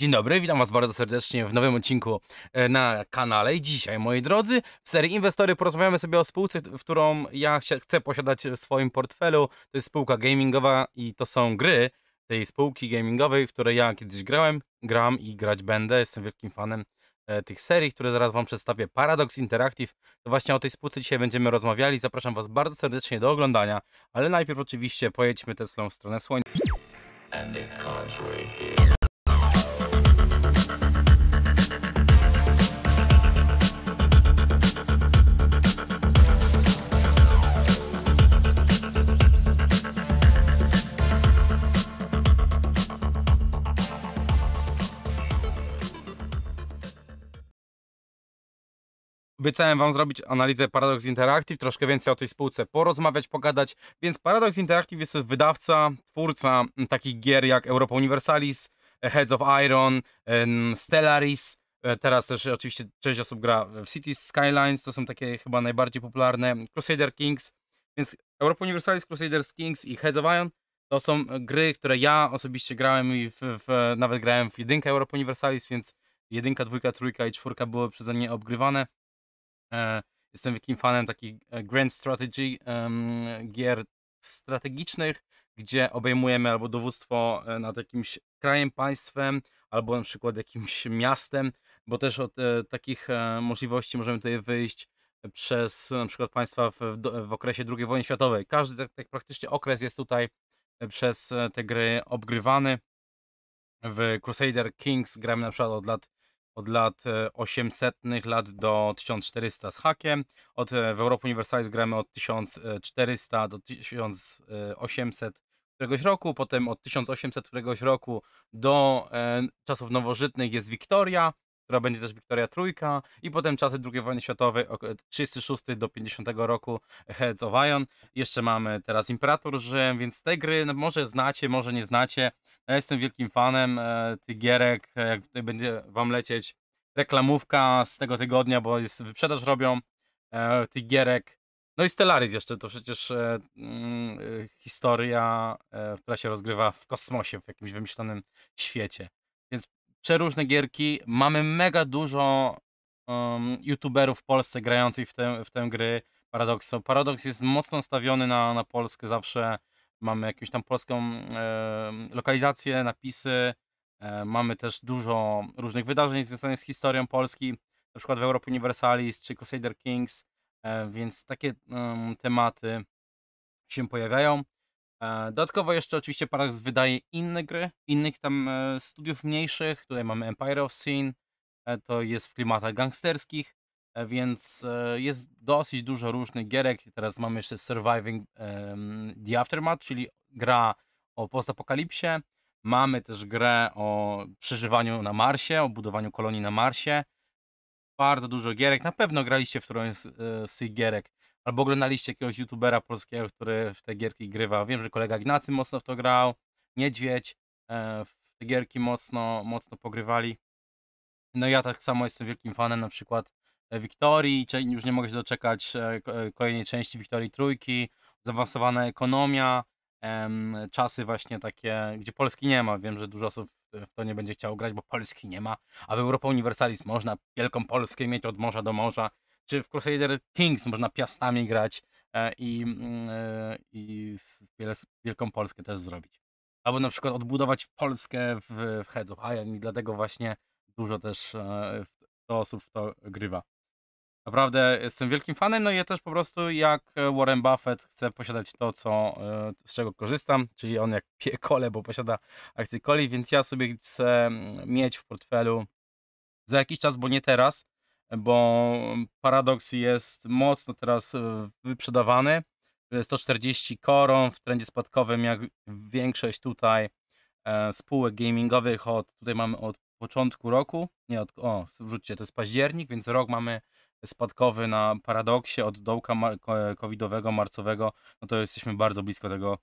Dzień dobry, witam Was bardzo serdecznie w nowym odcinku e, na kanale. I dzisiaj, moi drodzy, w serii Inwestory porozmawiamy sobie o spółce, w którą ja chcę posiadać w swoim portfelu. To jest spółka gamingowa i to są gry tej spółki gamingowej, w której ja kiedyś grałem, gram i grać będę. Jestem wielkim fanem e, tych serii, które zaraz Wam przedstawię. Paradox Interactive, to właśnie o tej spółce dzisiaj będziemy rozmawiali. Zapraszam Was bardzo serdecznie do oglądania, ale najpierw oczywiście pojedźmy Teslą w stronę słońca. Obiecałem Wam zrobić analizę Paradox Interactive, troszkę więcej o tej spółce porozmawiać, pogadać. Więc Paradox Interactive jest wydawca, twórca takich gier jak Europa Universalis, Heads of Iron, Stellaris. E, teraz też oczywiście część osób gra w Cities Skylines, to są takie chyba najbardziej popularne. Crusader Kings, więc Europa Universalis, Crusader Kings i Heads of Iron to są gry, które ja osobiście grałem i w, w, nawet grałem w jedynkę Europa Universalis, więc jedynka, dwójka, trójka i czwórka były przeze mnie obgrywane. E, jestem wielkim fanem takich e, grand strategy gier strategicznych, gdzie obejmujemy albo dowództwo e, nad jakimś krajem, państwem, albo na przykład jakimś miastem, bo też od takich możliwości możemy tutaj wyjść przez na przykład państwa w, w okresie II wojny światowej. Każdy tak, tak, praktycznie okres jest tutaj przez te gry obgrywany. W Crusader Kings gramy na przykład od lat od lat 800 e, lat do 1400 z hakiem. Od, e, w Europa Universalis gramy od 1400 do 1800 któregoś roku, potem od 1800 któregoś roku do e, czasów nowożytnych jest Wiktoria, która będzie też Wiktoria Trójka i potem czasy II wojny światowej, 36 do 50 roku Heads of Iron. Jeszcze mamy teraz Imperator Rzym, więc te gry no, może znacie, może nie znacie. Ja jestem wielkim fanem e, tych gierek, e, jak tutaj będzie wam lecieć reklamówka z tego tygodnia, bo jest wyprzedaż robią e, tych gierek. No i Stellaris jeszcze, to przecież e, mm, e historia, e, która się rozgrywa w kosmosie, w jakimś wymyślonym świecie. Więc przeróżne gierki. Mamy mega dużo um, youtuberów w Polsce grających w tę, w tę gry Paradoksu. Paradoks jest mocno stawiony na, na Polskę zawsze. Mamy jakąś tam polską e, lokalizację, napisy. E, mamy też dużo różnych wydarzeń związanych z historią Polski, na przykład w Europie Universalis czy Crusader Kings, e, więc takie tematy się pojawiają. E, dodatkowo jeszcze oczywiście Paradox wydaje inne gry, innych tam e, studiów mniejszych. Tutaj mamy Empire of Sin, e, to jest w klimatach gangsterskich, więc jest dosyć dużo różnych gierek. Teraz mamy jeszcze Surviving the Aftermath, czyli gra o postapokalipsie. Mamy też grę o przeżywaniu na Marsie, o budowaniu kolonii na Marsie. Bardzo dużo gierek. Na pewno graliście w którąś z tych gierek. Albo oglądaliście jakiegoś youtubera polskiego, który w te gierki grywał. Wiem, że kolega Ignacy mocno w to grał, Niedźwiedź, e, w te gierki mocno, mocno pogrywali. No ja tak samo jestem wielkim fanem na przykład e, Wiktorii, już nie mogę się doczekać e, kolejnej części Wiktorii Trójki, zaawansowana ekonomia, czasy właśnie takie, gdzie Polski nie ma. Wiem, że dużo osób w to nie będzie chciało grać, bo Polski nie ma, a w Europa Universalis można wielką Polskę mieć od morza do morza czy w Crusader Kings można piastami grać e, i, mm, e, i Wielką Polskę też zrobić. Albo na przykład odbudować Polskę w, w Heads of Iron i dlatego właśnie dużo też e, to osób w to grywa. Naprawdę jestem wielkim fanem, no i ja też po prostu jak Warren Buffett chcę posiadać to, co, z czego korzystam, czyli on jak pije kole, bo posiada akcje coli, więc ja sobie chcę mieć w portfelu za jakiś czas, bo nie teraz, bo Paradox jest mocno teraz e, wyprzedawany. 140 e, koron w trendzie spadkowym, jak większość tutaj e, spółek gamingowych. Od, tutaj mamy od początku roku, nie od, o, wróćcie, to jest październik, więc rok mamy spadkowy na paradoksie od dołka mar covidowego, marcowego, no to jesteśmy bardzo blisko tego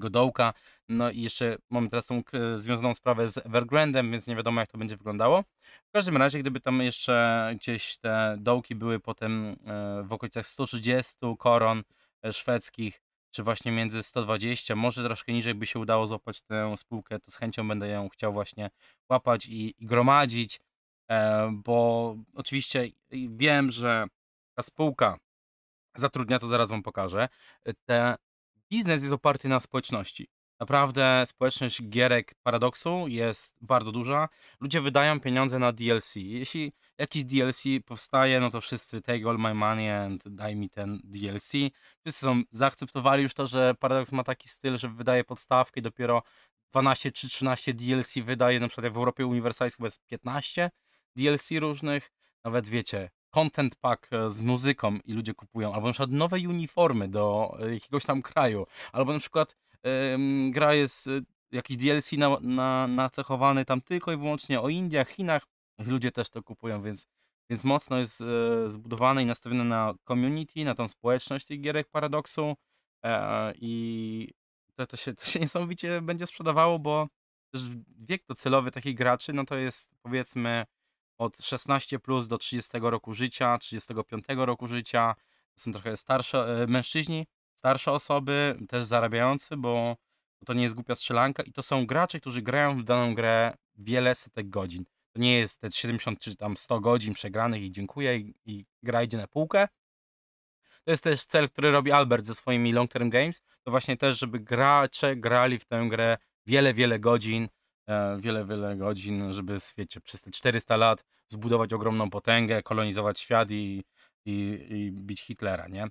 dołka. No i jeszcze mamy teraz tą e, związaną sprawę z Evergrandem, więc nie wiadomo jak to będzie wyglądało. W każdym razie, gdyby tam jeszcze gdzieś te dołki były potem e, w okolicach 130 koron e, szwedzkich, czy właśnie między 120, może troszkę niżej by się udało złapać tę spółkę, to z chęcią będę ją chciał właśnie łapać i, i gromadzić, bo oczywiście wiem, że ta spółka zatrudnia, to zaraz Wam pokażę, te biznes jest oparty na społeczności. Naprawdę społeczność gierek paradoksu jest bardzo duża. Ludzie wydają pieniądze na DLC. Jeśli jakiś DLC powstaje, no to wszyscy take all my money and daj mi ten DLC. Wszyscy są zaakceptowali już to, że Paradox ma taki styl, że wydaje podstawkę i dopiero 12 czy 13 DLC wydaje, na przykład w Europie Universalis chyba jest 15 DLC różnych. Nawet wiecie, content pack e, z muzyką i ludzie kupują, albo na przykład nowe uniformy do e, jakiegoś tam kraju, albo na przykład ym, gra jest e, jakiś DLC na, na, nacechowany tam tylko i wyłącznie o Indiach, Chinach, ludzie też to kupują, więc, więc mocno jest y, zbudowane i nastawione na community, na tą społeczność tych gierek Paradoksu i to, to, się, to się niesamowicie będzie sprzedawało, bo też wiek docelowy takich graczy, no to jest powiedzmy od 16 plus do 30 roku życia, 35 roku życia. to Są trochę starsze e, mężczyźni, starsze osoby, też zarabiający, bo to nie jest głupia strzelanka i to są gracze, którzy grają w daną grę wiele setek godzin. To nie jest te 70 czy tam 100 godzin przegranych i dziękuję i, i gra idzie na półkę. To jest też cel, który robi Albert ze swoimi long term games. To właśnie też, żeby gracze grali w tę grę wiele, wiele godzin, E, wiele, wiele godzin, żeby wiecie, przez te 400 lat zbudować ogromną potęgę, kolonizować świat i, i, i bić Hitlera, nie?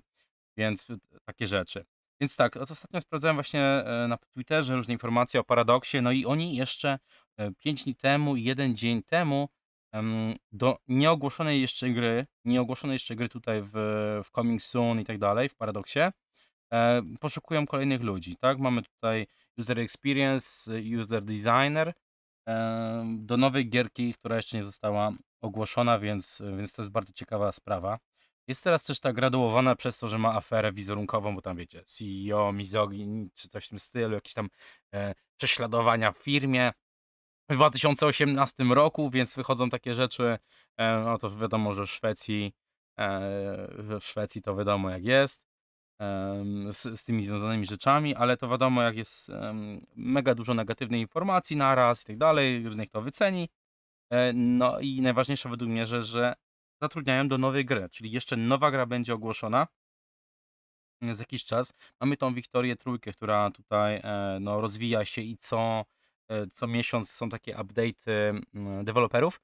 Więc e, takie rzeczy. Więc tak, ostatnio sprawdzałem właśnie e, na Twitterze różne informacje o paradoksie, no i oni jeszcze 5 dni temu, jeden dzień temu do nieogłoszonej jeszcze gry, nieogłoszonej jeszcze gry tutaj w, w Coming Soon i tak dalej, w Paradoksie, e, poszukują kolejnych ludzi, tak? Mamy tutaj User Experience, y, User Designer e, do nowej gierki, która jeszcze nie została ogłoszona, więc, więc to jest bardzo ciekawa sprawa. Jest teraz też ta graduowana przez to, że ma aferę wizerunkową, bo tam wiecie, CEO, mizogin, czy coś w tym stylu, jakieś tam e, prześladowania w firmie. W 2018 roku, więc wychodzą takie rzeczy, e, no to wiadomo, że w Szwecji, e, w Szwecji to wiadomo jak jest z, z, tymi związanymi rzeczami, ale to wiadomo, jak jest mega dużo negatywnej informacji naraz i tak dalej, rynek to wyceni. E, no i najważniejsze według mnie, że, że zatrudniają do nowej gry, czyli jeszcze nowa gra będzie ogłoszona za jakiś czas. Mamy tą Wiktorię Trójkę, która tutaj e, no, rozwija się i co, e, co miesiąc są takie update mm, deweloperów,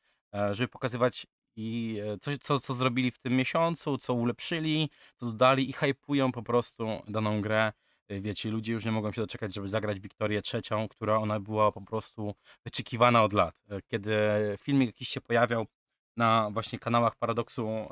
żeby pokazywać i e, coś, co, co zrobili w tym miesiącu, co ulepszyli, co dodali i hypują po prostu daną grę. E, wiecie, ludzie już nie mogą się doczekać, żeby zagrać Wiktorię trzecią, która ona była po prostu wyczekiwana od lat. E, kiedy filmik jakiś się pojawiał na właśnie kanałach Paradoksu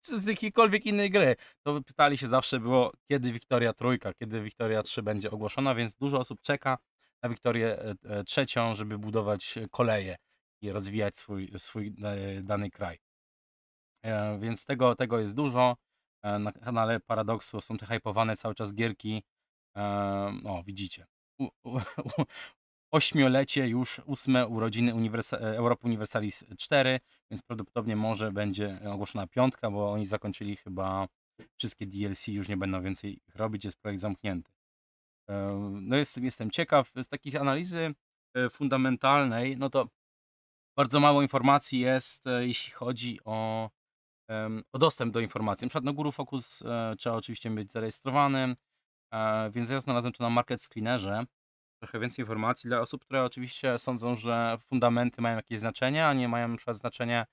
czy z jakiejkolwiek innej gry, to pytali się zawsze było, kiedy Wiktoria trójka, kiedy Wiktoria 3 będzie ogłoszona, więc dużo osób czeka na Wiktorię trzecią, żeby budować koleje i rozwijać swój, swój dany kraj. E, więc tego, tego jest dużo. E, na kanale Paradoksu są te hypowane cały czas gierki. E, o, widzicie. U, u, u, ośmiolecie już ósme urodziny Uniwersa Europy Universalis 4, więc prawdopodobnie może będzie ogłoszona piątka, bo oni zakończyli chyba wszystkie DLC, już nie będą więcej ich robić, jest projekt zamknięty. No jest, jestem ciekaw, z takiej analizy fundamentalnej, no to bardzo mało informacji jest, e, jeśli chodzi o, o dostęp do informacji. Na przykład na Guru Focus e, trzeba oczywiście być zarejestrowanym, e, więc ja znalazłem to na Market Screenerze. Trochę więcej informacji dla osób, które oczywiście sądzą, że fundamenty mają jakieś znaczenie, a nie mają na przykład znaczenia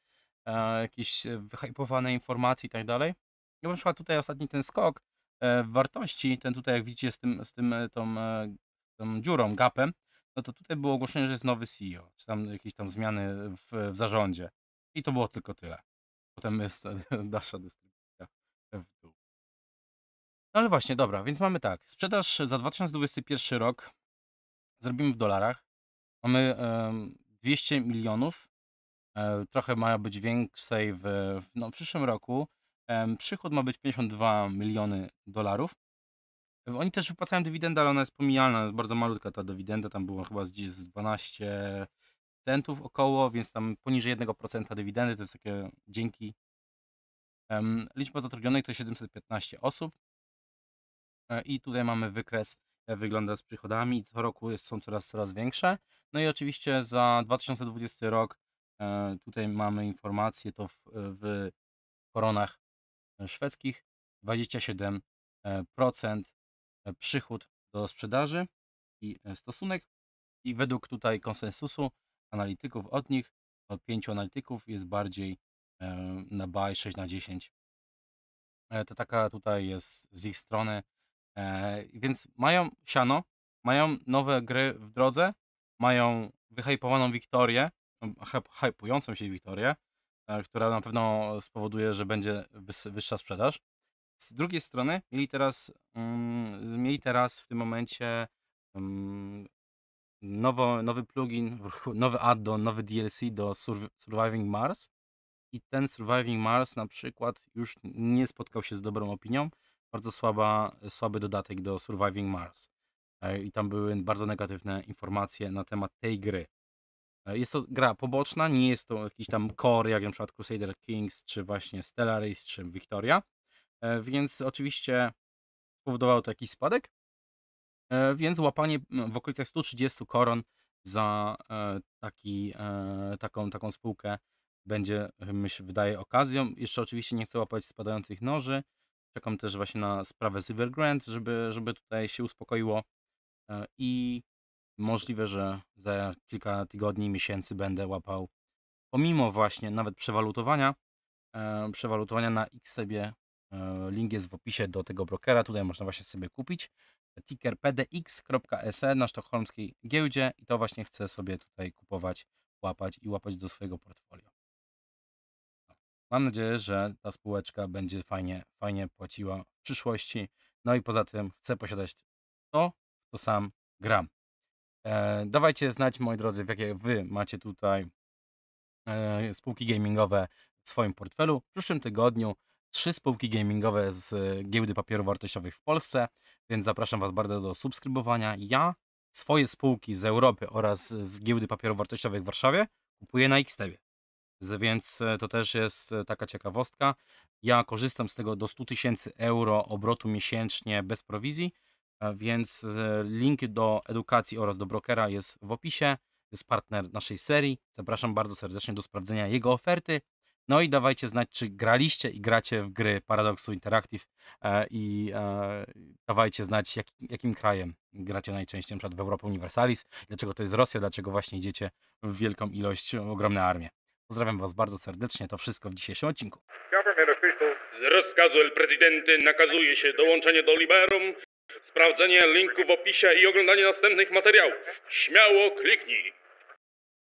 jakieś wyhypowane informacje i tak dalej. Ja na przykład tutaj ostatni ten skok wartości, ten tutaj jak widzicie z tym, z tym tą, tą dziurą, gapem, no to tutaj było ogłoszenie, że jest nowy CEO, czy tam jakieś tam zmiany w, w zarządzie. I to było tylko tyle. Potem jest dalsza dystrybucja w dół. No ale właśnie, dobra, więc mamy tak. Sprzedaż za 2021 rok zrobimy w dolarach. Mamy 200 milionów. E, trochę ma być większej w, w no, przyszłym roku. E, przychód ma być 52 miliony dolarów. Oni też wypłacają dywidendę, ale ona jest pomijalna, jest bardzo malutka ta dywidenda, tam była chyba z, z 12 centów około, więc tam poniżej 1% dywidendy, to jest takie dzięki. Um, liczba zatrudnionych to 715 osób e, i tutaj mamy wykres, jak wygląda z przychodami, co roku jest, są coraz, coraz większe. No i oczywiście za 2020 rok e, tutaj mamy informację to w, w koronach e, szwedzkich 27% E, przychód do sprzedaży i e, stosunek. I według tutaj konsensusu analityków od nich, od pięciu analityków jest bardziej e, na buy 6 na 10. To taka tutaj jest z ich strony. Więc mają siano, mają nowe gry w drodze, mają wyhypowaną Wiktorię, hypującą się Wiktorię, która na pewno spowoduje, że będzie wyższa sprzedaż. Z drugiej strony mieli teraz, um, mieli teraz w tym momencie um, nowo, nowy plugin, nowy add-on, nowy DLC do Surviving Mars i ten Surviving Mars na przykład już nie spotkał się z dobrą opinią. Bardzo słaba, słaby dodatek do Surviving Mars e, i tam były bardzo negatywne informacje na temat tej gry. E, jest to gra poboczna, nie jest to jakiś tam core, jak na przykład Crusader Kings, czy właśnie Stellaris, czy Victoria, E, więc oczywiście spowodowało to jakiś spadek. E, więc łapanie no, w okolicach 130 koron za e, taki, taką, taką spółkę będzie, myślę, wydaje, okazją. Jeszcze oczywiście nie chcę łapać spadających noży. Czekam też właśnie na sprawę z żeby, żeby tutaj się uspokoiło i możliwe, że za kilka tygodni, miesięcy będę łapał, pomimo właśnie nawet przewalutowania, przewalutowania na XTB E, link jest w opisie do tego brokera. Tutaj można właśnie sobie kupić ticker pdx.se na sztokholmskiej giełdzie i to właśnie chcę sobie tutaj kupować, łapać i łapać do swojego portfolio. Mam nadzieję, że ta spółeczka będzie fajnie, fajnie płaciła w przyszłości. No i poza tym chcę posiadać to, co sam gram. E, dawajcie znać, moi drodzy, w jakie wy macie tutaj e, spółki gamingowe w swoim portfelu. W przyszłym tygodniu trzy spółki gamingowe z e, giełdy papierów wartościowych w Polsce, więc zapraszam Was bardzo do subskrybowania. Ja swoje spółki z Europy oraz z giełdy papierów wartościowych w Warszawie kupuję na XTB, Więc e, to też jest e, taka ciekawostka. Ja korzystam z tego do 100 tysięcy euro obrotu miesięcznie bez prowizji, więc link do edukacji oraz do brokera jest w opisie. Jest partner naszej serii. Zapraszam bardzo serdecznie do sprawdzenia jego oferty no i dawajcie znać, czy graliście i gracie w gry Paradoksu Interactive e, i e, dawajcie znać, jak, jakim krajem gracie najczęściej, np. w Europę Universalis, dlaczego to jest Rosja, dlaczego właśnie idziecie w wielką ilość, ogromne armie. Pozdrawiam Was bardzo serdecznie, to wszystko w dzisiejszym odcinku. Z rozkazu El Prezydenty nakazuje się dołączenie do Liberum, sprawdzenie linku w opisie i oglądanie następnych materiałów. Śmiało kliknij!